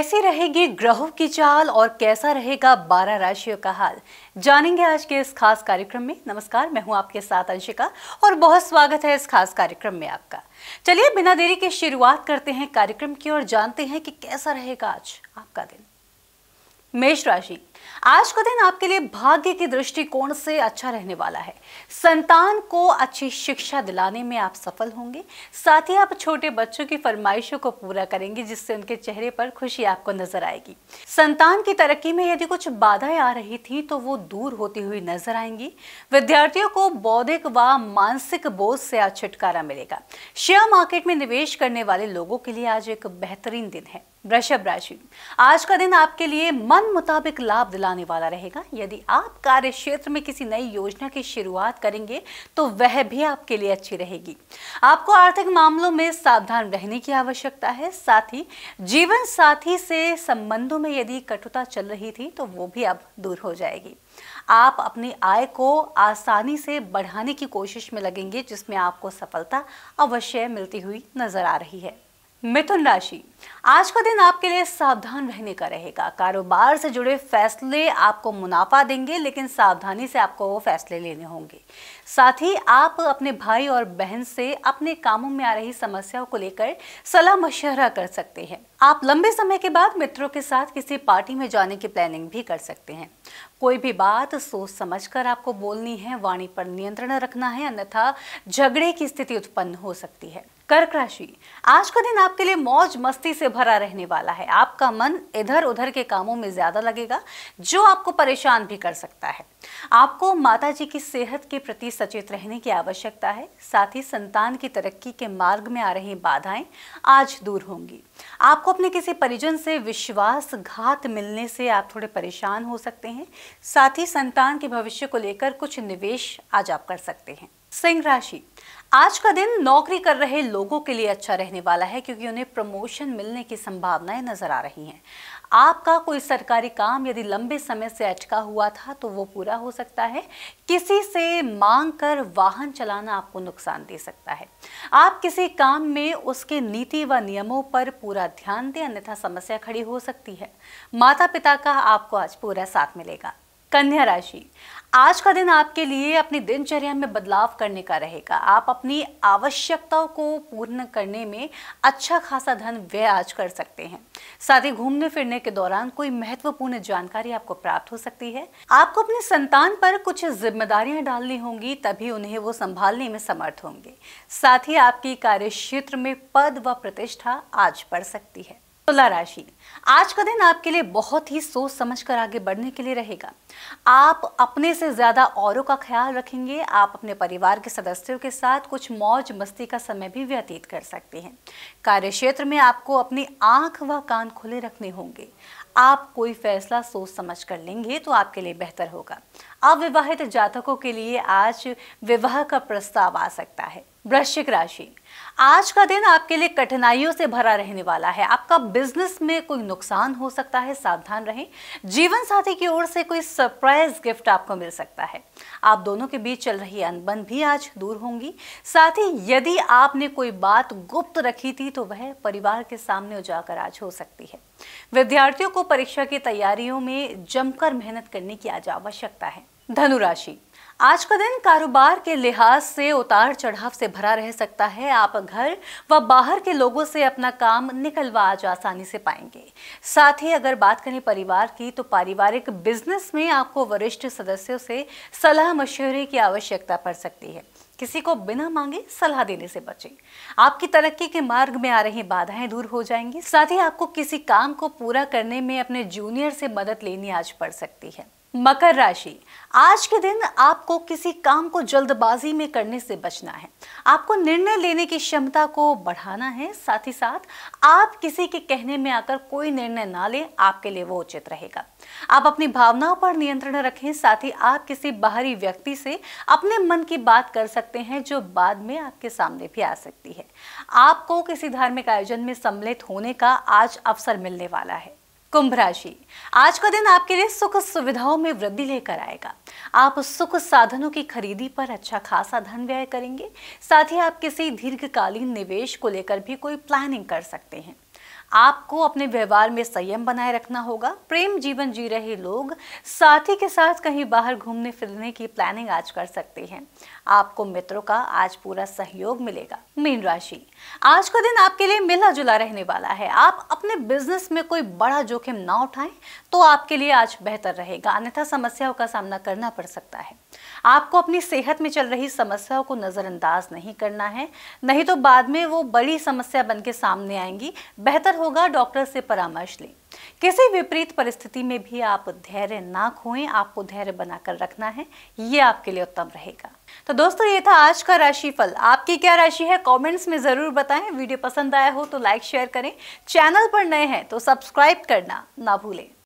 कैसे रहेगी ग्रहों की चाल और कैसा रहेगा बारह राशियों का हाल जानेंगे आज के इस खास कार्यक्रम में नमस्कार मैं हूं आपके साथ अंशिका और बहुत स्वागत है इस खास कार्यक्रम में आपका चलिए बिना देरी के शुरुआत करते हैं कार्यक्रम की और जानते हैं कि कैसा रहेगा आज आपका दिन मेष राशि आज का दिन आपके लिए भाग्य के दृष्टिकोण से अच्छा रहने वाला है संतान को अच्छी शिक्षा दिलाने में आप सफल होंगे साथ ही आप छोटे बच्चों की फरमाइशों को पूरा करेंगे जिससे उनके चेहरे पर खुशी आपको नजर आएगी संतान की तरक्की में यदि कुछ बाधाएं आ रही थी तो वो दूर होती हुई नजर आएंगी विद्यार्थियों को बौद्धिक व मानसिक बोझ से आज छुटकारा मिलेगा शेयर मार्केट में निवेश करने वाले लोगों के लिए आज एक बेहतरीन दिन है वृषभ राशि आज का दिन आपके लिए मन मुताबिक लाभ लाभ दिलाने वाला रहेगा यदि आप कार्य क्षेत्र में किसी नई योजना की शुरुआत करेंगे तो वह भी आपके लिए अच्छी रहेगी आपको आर्थिक मामलों में सावधान रहने की आवश्यकता है साथ ही जीवन साथी से संबंधों में यदि कटुता चल रही थी तो वो भी अब दूर हो जाएगी आप अपनी आय को आसानी से बढ़ाने की कोशिश में लगेंगे जिसमें आपको सफलता अवश्य मिलती हुई नजर आ रही है मिथुन राशि आज का दिन आपके लिए सावधान रहने का रहेगा कारोबार से जुड़े फैसले आपको मुनाफा देंगे लेकिन सावधानी से आपको वो फैसले लेने होंगे साथ ही आप अपने भाई और बहन से अपने कामों में आ रही समस्याओं को लेकर सलाह मशवरा कर सकते हैं आप लंबे समय के बाद मित्रों के साथ किसी पार्टी में जाने की प्लानिंग भी कर सकते हैं कोई भी बात सोच समझकर आपको बोलनी है वाणी पर नियंत्रण रखना है अन्यथा झगड़े की स्थिति उत्पन्न हो सकती है कर्क राशि आज का दिन आपके लिए मौज मस्ती से भरा रहने वाला है आपका मन इधर उधर के कामों में ज्यादा लगेगा जो आपको परेशान भी कर सकता है आपको माता जी की सेहत के प्रति सचेत रहने की आवश्यकता है साथ ही संतान की तरक्की के मार्ग में आ रही बाधाएं आज दूर होंगी आपको अपने किसी परिजन से विश्वासघात मिलने से आप थोड़े परेशान हो सकते हैं हैं साथ ही संतान के भविष्य को लेकर कुछ निवेश आज आप कर सकते हैं सिंह राशि आज का दिन नौकरी कर रहे लोगों के लिए अच्छा रहने वाला है क्योंकि उन्हें प्रमोशन मिलने की संभावनाएं नजर आ रही हैं आपका कोई सरकारी काम यदि लंबे समय से अटका हुआ था तो वो पूरा हो सकता है किसी से मांग कर वाहन चलाना आपको नुकसान दे सकता है आप किसी काम में उसके नीति व नियमों पर पूरा ध्यान दें अन्यथा समस्या खड़ी हो सकती है माता पिता का आपको आज पूरा साथ मिलेगा कन्या राशि आज का दिन आपके लिए अपनी दिनचर्या में बदलाव करने का रहेगा आप अपनी आवश्यकताओं को पूर्ण करने में अच्छा खासा धन व्यय आज कर सकते हैं साथ ही घूमने फिरने के दौरान कोई महत्वपूर्ण जानकारी आपको प्राप्त हो सकती है आपको अपने संतान पर कुछ जिम्मेदारियां डालनी होंगी तभी उन्हें वो संभालने में समर्थ होंगे साथ ही आपकी कार्य क्षेत्र में पद व प्रतिष्ठा आज बढ़ सकती है तुला राशि आज का दिन आपके लिए बहुत ही सोच समझ कर आगे बढ़ने के लिए रहेगा आप अपने से ज़्यादा औरों का ख्याल रखेंगे आप अपने परिवार के सदस्यों के साथ कुछ मौज मस्ती का समय भी व्यतीत कर सकते हैं कार्य क्षेत्र में आपको अपनी आंख व कान खुले रखने होंगे आप कोई फैसला सोच समझ कर लेंगे तो आपके लिए बेहतर होगा अविवाहित जातकों के लिए आज विवाह का प्रस्ताव आ सकता है वृश्चिक राशि आज का दिन आपके लिए कठिनाइयों से भरा रहने वाला है आपका बिजनेस में कोई नुकसान हो सकता है सावधान रहें जीवन साथी की ओर से कोई सरप्राइज गिफ्ट आपको मिल सकता है आप दोनों के बीच चल रही अनबन भी आज दूर होंगी साथ ही यदि आपने कोई बात गुप्त रखी थी तो वह परिवार के सामने उजागर आज हो सकती है विद्यार्थियों को परीक्षा की तैयारियों में जमकर मेहनत करने की आज आवश्यकता है धनुराशि आज का दिन कारोबार के लिहाज से उतार चढ़ाव से भरा रह सकता है आप घर व बाहर के लोगों से अपना काम निकलवा आज आसानी से पाएंगे साथ ही अगर बात करें परिवार की तो पारिवारिक बिजनेस में आपको वरिष्ठ सदस्यों से सलाह मशवरे की आवश्यकता पड़ सकती है किसी को बिना मांगे सलाह देने से बचें आपकी तरक्की के मार्ग में आ रही बाधाएं दूर हो जाएंगी साथ ही आपको किसी काम को पूरा करने में अपने जूनियर से मदद लेनी आज पड़ सकती है मकर राशि आज के दिन आपको किसी काम को जल्दबाजी में करने से बचना है आपको निर्णय लेने की क्षमता को बढ़ाना है साथ ही साथ आप किसी के कहने में आकर कोई निर्णय ना लें आपके लिए वो उचित रहेगा आप अपनी भावनाओं पर नियंत्रण रखें साथ ही आप किसी बाहरी व्यक्ति से अपने मन की बात कर सकते हैं जो बाद में आपके सामने भी आ सकती है आपको किसी धार्मिक आयोजन में सम्मिलित होने का आज अवसर मिलने वाला है कुंभ राशि आज का दिन आपके लिए सुख सुविधाओं में वृद्धि लेकर आएगा आप सुख साधनों की खरीदी पर अच्छा खासा धन व्यय करेंगे साथ ही आप किसी दीर्घकालीन निवेश को लेकर भी कोई प्लानिंग कर सकते हैं आपको अपने व्यवहार में संयम बनाए रखना होगा प्रेम जीवन जी रहे लोग साथी के साथ कहीं बाहर घूमने फिरने की प्लानिंग आज कर सकते हैं आपको मित्रों का आज पूरा सहयोग मिलेगा मीन राशि आज का दिन आपके लिए मिला जुला रहने वाला है आप अपने बिजनेस में कोई बड़ा जोखिम ना उठाएं तो आपके लिए आज बेहतर रहेगा अन्यथा समस्याओं का सामना करना पड़ सकता है आपको अपनी सेहत में चल रही समस्याओं को नज़रअंदाज नहीं करना है नहीं तो बाद में वो बड़ी समस्या बन के सामने आएंगी बेहतर होगा डॉक्टर से परामर्श लें किसी विपरीत परिस्थिति में भी आप धैर्य ना खोएं आपको धैर्य बनाकर रखना है ये आपके लिए उत्तम रहेगा तो दोस्तों ये था आज का राशिफल आपकी क्या राशि है कमेंट्स में ज़रूर बताएं वीडियो पसंद आया हो तो लाइक शेयर करें चैनल पर नए हैं तो सब्सक्राइब करना ना भूलें